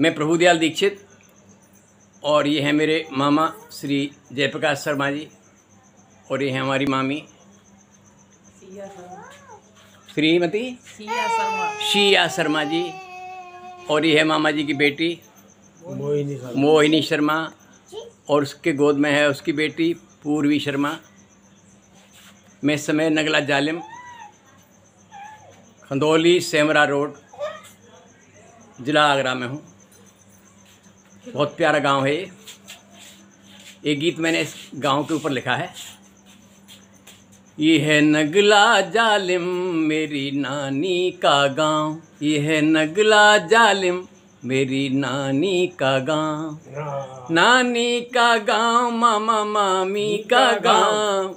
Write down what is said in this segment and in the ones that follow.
मैं प्रभुदयाल दीक्षित और ये हैं मेरे मामा श्री जयप्रकाश शर्मा जी और ये हैं हमारी मामी श्रीमती शिया शर्मा जी और ये है मामा जी की बेटी मोहिनी शर्मा और उसके गोद में है उसकी बेटी पूर्वी शर्मा मैं समय नगला जालिम खंदौली सेमरा रोड जिला आगरा में हूँ बहुत प्यारा गांव है ये ये गीत मैंने इस गांव के ऊपर लिखा है ये है नगला जालिम मेरी नानी का गांव ये है नगला जालिम मेरी नानी का गांव नानी का गांव मामा मामी का गांव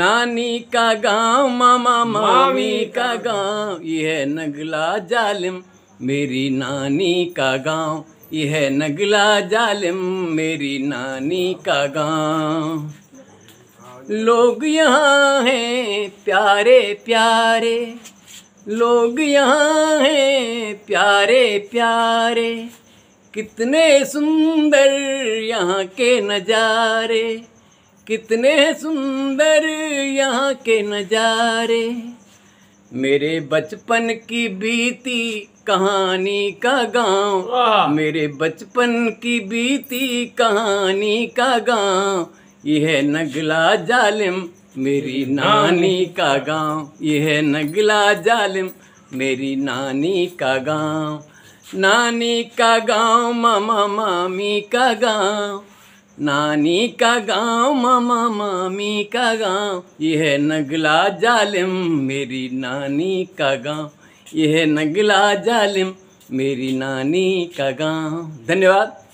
नानी का गांव मामा मामी का गांव ये है नगला जालिम मेरी नानी का गांव यह नगला जालिम मेरी नानी का गांव लोग यहाँ हैं प्यारे प्यारे लोग यहाँ हैं प्यारे प्यारे कितने सुंदर यहाँ के नज़ारे कितने सुंदर यहाँ के नज़ारे मेरे बचपन की बीती कहानी का गांव मेरे बचपन की बीती कहानी का गांव यह नगला जालिम मेरी हाँ, नानी का गांव यह नगला जालिम मेरी नानी का गांव नानी का गांव मामा मामी का गांव नानी का गाँव मामा मामी का गांव यह नगला जालिम मेरी नानी का गाँव यह नगला जालिम मेरी नानी का गांव धन्यवाद